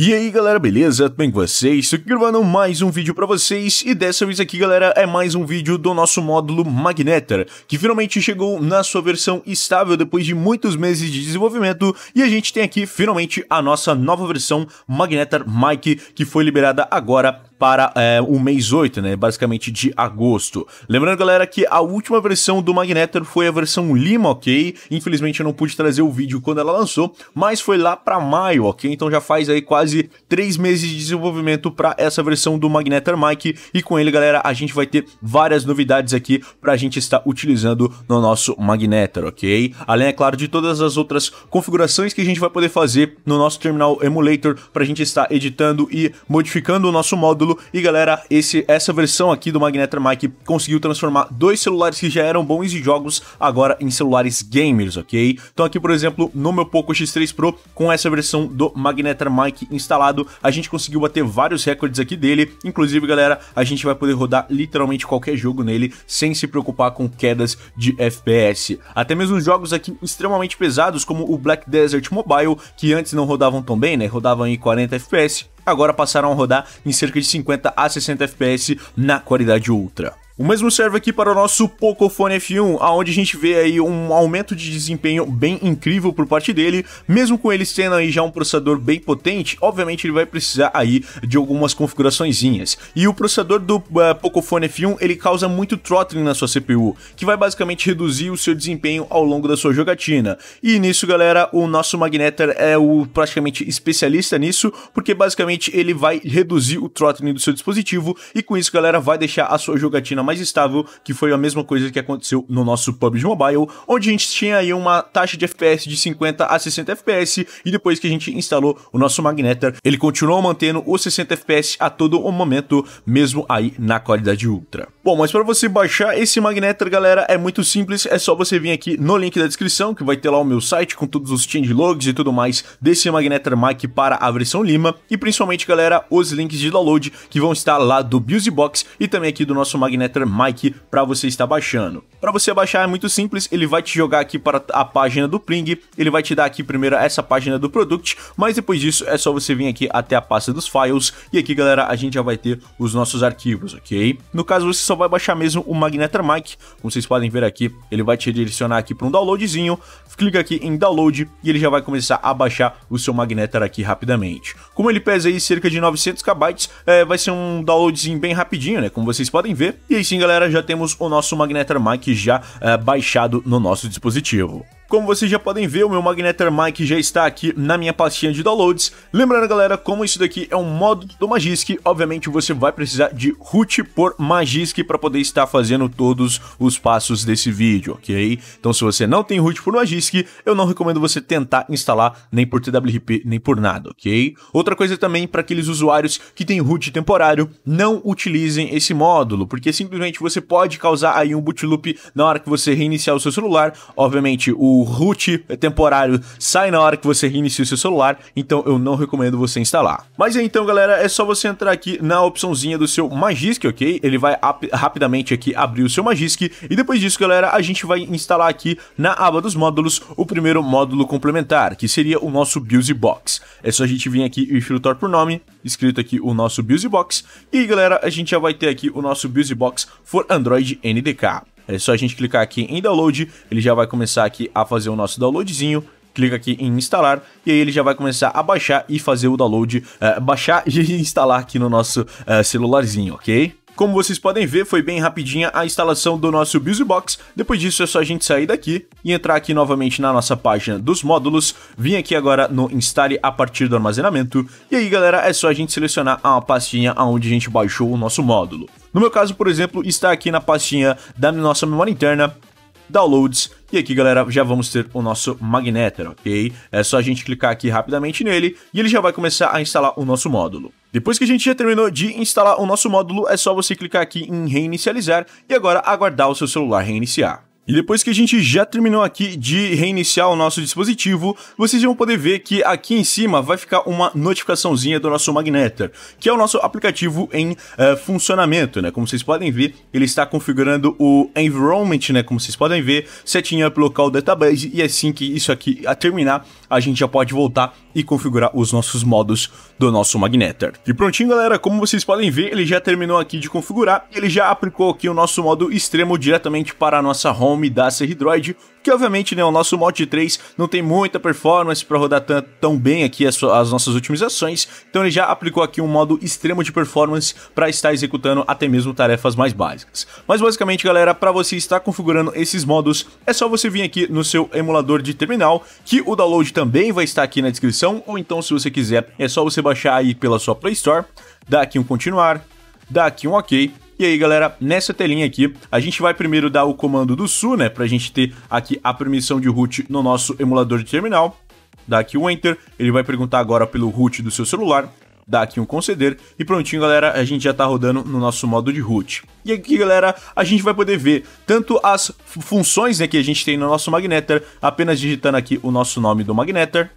E aí galera, beleza? Tudo bem com vocês? Estou aqui gravando mais um vídeo para vocês e dessa vez aqui galera é mais um vídeo do nosso módulo Magnetar, que finalmente chegou na sua versão estável depois de muitos meses de desenvolvimento e a gente tem aqui finalmente a nossa nova versão Magnetar Mike, que foi liberada agora para é, o mês 8, né? Basicamente de agosto. Lembrando, galera, que a última versão do Magnetar foi a versão Lima, ok? Infelizmente eu não pude trazer o vídeo quando ela lançou, mas foi lá para maio, ok? Então já faz aí quase quase 3 meses de desenvolvimento para essa versão do Magnetar Mic e com ele, galera, a gente vai ter várias novidades aqui para a gente estar utilizando no nosso Magnetar, ok? Além, é claro, de todas as outras configurações que a gente vai poder fazer no nosso terminal emulator para a gente estar editando e modificando o nosso módulo. E galera, esse, essa versão aqui do Magnetar Mic conseguiu transformar dois celulares que já eram bons de jogos agora em celulares gamers, ok? Então aqui, por exemplo, no meu Poco X3 Pro, com essa versão do Magnetar Mic instalado, a gente conseguiu bater vários recordes aqui dele, inclusive galera, a gente vai poder rodar literalmente qualquer jogo nele sem se preocupar com quedas de FPS. Até mesmo jogos aqui extremamente pesados como o Black Desert Mobile, que antes não rodavam tão bem, né? Rodavam em 40 FPS, agora passaram a rodar em cerca de 50 a 60 FPS na qualidade ultra. O mesmo serve aqui para o nosso Pocophone F1, aonde a gente vê aí um aumento de desempenho bem incrível por parte dele, mesmo com ele sendo aí já um processador bem potente, obviamente ele vai precisar aí de algumas configuraçõezinhas. E o processador do uh, Pocophone F1, ele causa muito throttling na sua CPU, que vai basicamente reduzir o seu desempenho ao longo da sua jogatina. E nisso, galera, o nosso Magnetar é o praticamente especialista nisso, porque basicamente ele vai reduzir o throttling do seu dispositivo e com isso, galera, vai deixar a sua jogatina mais estável, que foi a mesma coisa que aconteceu no nosso PUBG Mobile, onde a gente tinha aí uma taxa de FPS de 50 a 60 FPS, e depois que a gente instalou o nosso Magnetar, ele continuou mantendo os 60 FPS a todo o momento, mesmo aí na qualidade ultra. Bom, mas para você baixar esse Magnetar, galera, é muito simples, é só você vir aqui no link da descrição, que vai ter lá o meu site com todos os changelogs e tudo mais desse Magnetar Mic para a versão Lima, e principalmente, galera, os links de download que vão estar lá do Busebox e também aqui do nosso Magnetar Master Mike para você estar baixando. Para você baixar é muito simples, ele vai te jogar aqui para a página do Pling, ele vai te dar aqui primeiro essa página do Product, mas depois disso é só você vir aqui até a pasta dos files e aqui galera a gente já vai ter os nossos arquivos, ok? No caso você só vai baixar mesmo o Magnetar Mic, como vocês podem ver aqui, ele vai te direcionar aqui para um downloadzinho, clica aqui em download e ele já vai começar a baixar o seu Magnetar aqui rapidamente. Como ele pesa aí cerca de 900 KB, é, vai ser um downloadzinho bem rapidinho, né, como vocês podem ver, e é aí sim, galera, já temos o nosso Magnetar Mic já eh, baixado no nosso dispositivo. Como vocês já podem ver, o meu Magnetar Mic já está aqui na minha pastinha de downloads. Lembrando, galera, como isso daqui é um modo do Magisk, obviamente você vai precisar de root por Magisk para poder estar fazendo todos os passos desse vídeo, ok? Então, se você não tem root por Magisk, eu não recomendo você tentar instalar nem por TWRP nem por nada, ok? Outra coisa também para aqueles usuários que têm root temporário, não utilizem esse módulo, porque simplesmente você pode causar aí um bootloop na hora que você reiniciar o seu celular. Obviamente, o o root temporário sai na hora que você reinicia o seu celular, então eu não recomendo você instalar. Mas então, galera, é só você entrar aqui na opçãozinha do seu Magisk, ok? Ele vai rapidamente aqui abrir o seu Magisk e depois disso, galera, a gente vai instalar aqui na aba dos módulos o primeiro módulo complementar, que seria o nosso Busy Box. É só a gente vir aqui e filtrar por nome, escrito aqui o nosso Busy Box e, galera, a gente já vai ter aqui o nosso Busy Box for Android NDK. É só a gente clicar aqui em download, ele já vai começar aqui a fazer o nosso downloadzinho clica aqui em instalar e aí ele já vai começar a baixar e fazer o download, é, baixar e instalar aqui no nosso é, celularzinho, ok? Como vocês podem ver, foi bem rapidinha a instalação do nosso BusyBox. Depois disso é só a gente sair daqui e entrar aqui novamente na nossa página dos módulos. Vim aqui agora no Instale a partir do armazenamento. E aí, galera, é só a gente selecionar a pastinha onde a gente baixou o nosso módulo. No meu caso, por exemplo, está aqui na pastinha da nossa memória interna, downloads. E aqui, galera, já vamos ter o nosso Magnetar, ok? É só a gente clicar aqui rapidamente nele e ele já vai começar a instalar o nosso módulo. Depois que a gente já terminou de instalar o nosso módulo, é só você clicar aqui em reinicializar e agora aguardar o seu celular reiniciar. E depois que a gente já terminou aqui de reiniciar o nosso dispositivo, vocês vão poder ver que aqui em cima vai ficar uma notificaçãozinha do nosso Magneter, que é o nosso aplicativo em uh, funcionamento, né? Como vocês podem ver, ele está configurando o environment, né? Como vocês podem ver, setinha up local database, e assim que isso aqui a terminar, a gente já pode voltar e configurar os nossos modos do nosso Magneter. E prontinho, galera, como vocês podem ver, ele já terminou aqui de configurar, ele já aplicou aqui o nosso modo extremo diretamente para a nossa home dá ser Droid, que obviamente né, o nosso Mod 3 não tem muita performance para rodar tão bem aqui as, as, nossas otimizações, então ele já aplicou aqui um modo extremo de performance para estar executando até mesmo tarefas mais básicas. Mas basicamente galera, para você estar configurando esses modos, é só você vir aqui no seu emulador de terminal, que o download também vai estar aqui na descrição, ou então se você quiser, é só você baixar aí pela sua Play Store, dar aqui um continuar, dar aqui um ok, e aí, galera, nessa telinha aqui, a gente vai primeiro dar o comando do su, né, pra gente ter aqui a permissão de root no nosso emulador de terminal. Dá aqui o enter, ele vai perguntar agora pelo root do seu celular, dá aqui um conceder e prontinho, galera, a gente já tá rodando no nosso modo de root. E aqui, galera, a gente vai poder ver tanto as funções né, que a gente tem no nosso Magnetar, apenas digitando aqui o nosso nome do Magnetar,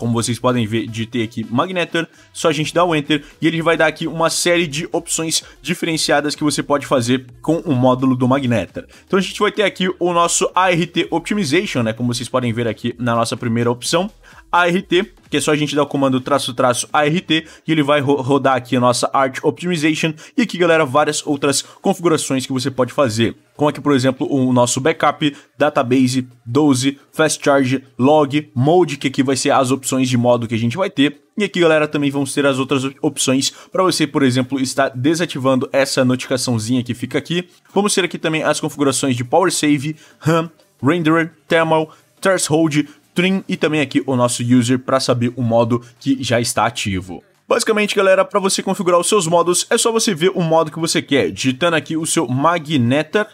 como vocês podem ver, digitei aqui Magnetor, só a gente dá o Enter e ele vai dar aqui uma série de opções diferenciadas que você pode fazer com o módulo do Magnetor. Então a gente vai ter aqui o nosso ART Optimization, né, como vocês podem ver aqui na nossa primeira opção, ART, que é só a gente dar o comando traço traço ART e ele vai ro rodar aqui a nossa Art Optimization e aqui, galera, várias outras configurações que você pode fazer como aqui, por exemplo, o nosso backup, database, 12, fast charge, log, mode, que aqui vai ser as opções de modo que a gente vai ter. E aqui, galera, também vamos ter as outras opções para você, por exemplo, estar desativando essa notificaçãozinha que fica aqui. Vamos ter aqui também as configurações de Power Save, RAM, Renderer, Thermal, Threshold, Trim e também aqui o nosso User para saber o modo que já está ativo. Basicamente, galera, para você configurar os seus modos, é só você ver o modo que você quer, digitando aqui o seu Magnetar,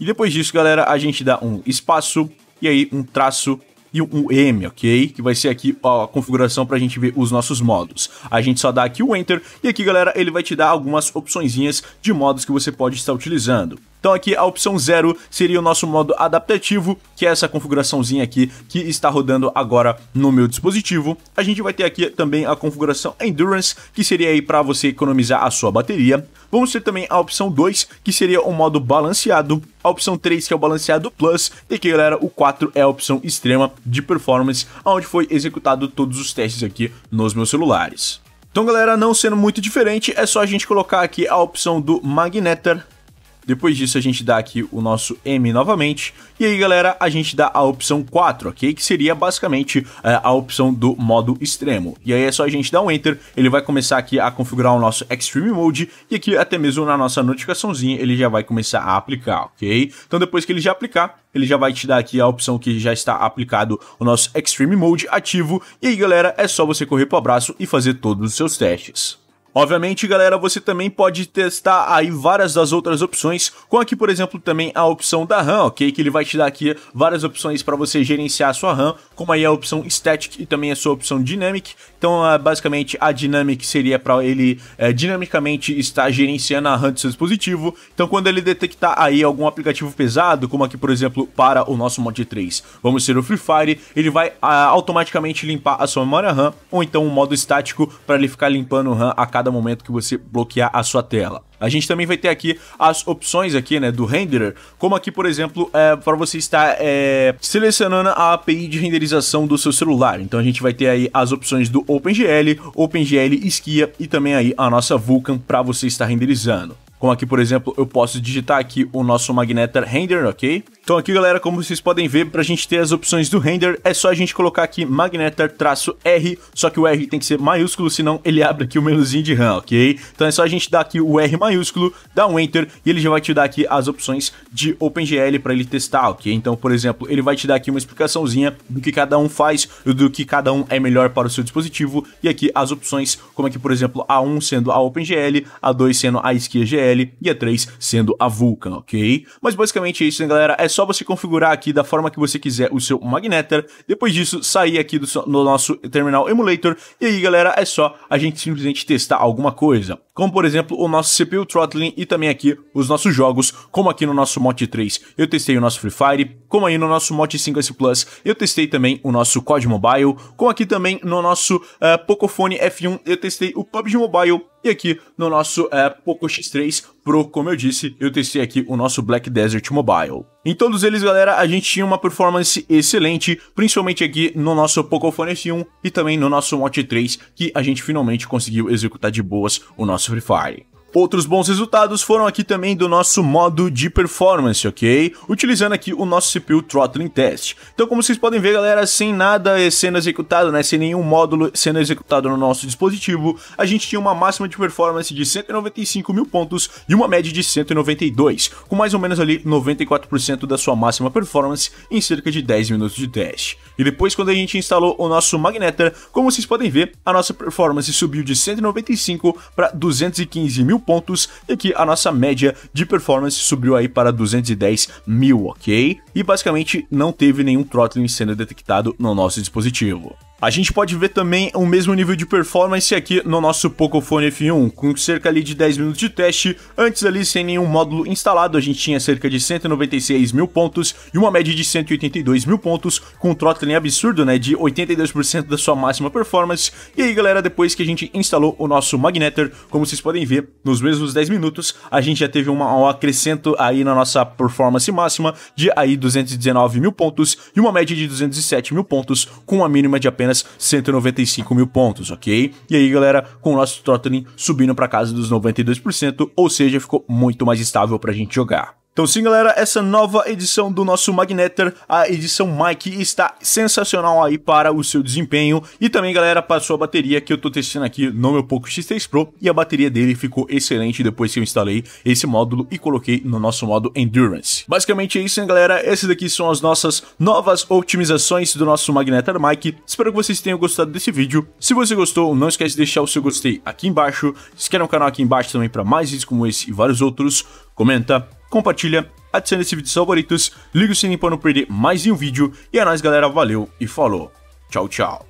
e depois disso, galera, a gente dá um espaço e aí um traço e um M, ok? Que vai ser aqui ó, a configuração para a gente ver os nossos modos. A gente só dá aqui o Enter e aqui, galera, ele vai te dar algumas opções de modos que você pode estar utilizando. Então aqui a opção 0 seria o nosso modo adaptativo, que é essa configuraçãozinha aqui que está rodando agora no meu dispositivo. A gente vai ter aqui também a configuração Endurance, que seria aí para você economizar a sua bateria. Vamos ter também a opção 2, que seria o modo balanceado. A opção 3, que é o balanceado Plus. E aqui, galera, o 4 é a opção extrema de performance, onde foi executado todos os testes aqui nos meus celulares. Então, galera, não sendo muito diferente, é só a gente colocar aqui a opção do Magnetar depois disso, a gente dá aqui o nosso M novamente. E aí, galera, a gente dá a opção 4, ok? Que seria basicamente é, a opção do modo extremo. E aí é só a gente dar um Enter, ele vai começar aqui a configurar o nosso Extreme Mode. E aqui, até mesmo na nossa notificaçãozinha, ele já vai começar a aplicar, ok? Então, depois que ele já aplicar, ele já vai te dar aqui a opção que já está aplicado o nosso Extreme Mode ativo. E aí, galera, é só você correr para o abraço e fazer todos os seus testes. Obviamente, galera, você também pode testar aí várias das outras opções, com aqui, por exemplo, também a opção da RAM, ok? Que ele vai te dar aqui várias opções para você gerenciar a sua RAM, como aí a opção Static e também a sua opção Dynamic. Então, é, basicamente, a Dynamic seria para ele é, dinamicamente estar gerenciando a RAM do seu dispositivo. Então, quando ele detectar aí algum aplicativo pesado, como aqui, por exemplo, para o nosso Mod 3, vamos ser o Free Fire, ele vai a, automaticamente limpar a sua memória RAM, ou então um modo estático para ele ficar limpando RAM a cada cada momento que você bloquear a sua tela. A gente também vai ter aqui as opções aqui, né, do renderer, como aqui, por exemplo, é, para você estar é, selecionando a API de renderização do seu celular. Então a gente vai ter aí as opções do OpenGL, OpenGL Skia e também aí a nossa Vulkan para você estar renderizando. Como aqui, por exemplo, eu posso digitar aqui o nosso Magnetar Render, ok? Então aqui, galera, como vocês podem ver, para a gente ter as opções do render, é só a gente colocar aqui Magnetar-R, só que o R tem que ser maiúsculo, senão ele abre aqui o menuzinho de RAM, ok? Então é só a gente dar aqui o R maiúsculo, dar um Enter, e ele já vai te dar aqui as opções de OpenGL para ele testar, ok? Então, por exemplo, ele vai te dar aqui uma explicaçãozinha do que cada um faz, do que cada um é melhor para o seu dispositivo, e aqui as opções, como aqui, por exemplo, A1 sendo a OpenGL, A2 sendo a SkiaGL, VL e a 3 sendo a Vulcan, ok? Mas basicamente é isso, né, galera? É só você configurar aqui da forma que você quiser o seu magneter. Depois disso, sair aqui do no nosso terminal emulator. E aí, galera, é só a gente simplesmente testar alguma coisa. Como, por exemplo, o nosso CPU Throttling e também aqui os nossos jogos, como aqui no nosso Mod 3 eu testei o nosso Free Fire, como aí no nosso Mod 5S Plus eu testei também o nosso COD Mobile, como aqui também no nosso uh, Pocophone F1 eu testei o PUBG Mobile e aqui no nosso é, Poco X3 Pro, como eu disse, eu testei aqui o nosso Black Desert Mobile. Em todos eles, galera, a gente tinha uma performance excelente, principalmente aqui no nosso Pocophone F1 e também no nosso Watch 3, que a gente finalmente conseguiu executar de boas o nosso Free Fire. Outros bons resultados foram aqui também do nosso modo de performance, ok? Utilizando aqui o nosso CPU Throttling Test. Então como vocês podem ver, galera, sem nada é sendo executado, né, sem nenhum módulo sendo executado no nosso dispositivo, a gente tinha uma máxima de performance de 195 mil pontos e uma média de 192, com mais ou menos ali 94% da sua máxima performance em cerca de 10 minutos de teste. E depois quando a gente instalou o nosso Magnetar, como vocês podem ver, a nossa performance subiu de 195 para 215 mil pontos e que a nossa média de performance subiu aí para 210 mil, ok? E basicamente não teve nenhum throttling sendo detectado no nosso dispositivo. A gente pode ver também o mesmo nível de performance aqui no nosso Pocophone F1, com cerca ali de 10 minutos de teste, antes ali sem nenhum módulo instalado a gente tinha cerca de 196 mil pontos e uma média de 182 mil pontos, com um throttling absurdo né, de 82% da sua máxima performance. E aí galera, depois que a gente instalou o nosso Magneter, como vocês podem ver, nos mesmos 10 minutos a gente já teve um acrescento aí na nossa performance máxima de aí 219 mil pontos e uma média de 207 mil pontos, com uma mínima de apenas apenas 195 mil pontos, ok? E aí, galera, com o nosso Tottenham subindo para casa dos 92%, ou seja, ficou muito mais estável para a gente jogar. Então sim, galera, essa nova edição do nosso Magneter, a edição Mike, está sensacional aí para o seu desempenho e também, galera, para a sua bateria que eu tô testando aqui no meu Poco X3 Pro e a bateria dele ficou excelente depois que eu instalei esse módulo e coloquei no nosso modo Endurance. Basicamente é isso, hein, né, galera? Essas daqui são as nossas novas otimizações do nosso Magnetar Mic. Espero que vocês tenham gostado desse vídeo. Se você gostou, não esquece de deixar o seu gostei aqui embaixo. Se inscreve no canal aqui embaixo também para mais vídeos como esse e vários outros. Comenta, compartilha, adiciona esse vídeo aos favoritos, liga o sininho para não perder mais nenhum vídeo. E é nóis, galera. Valeu e falou. Tchau, tchau.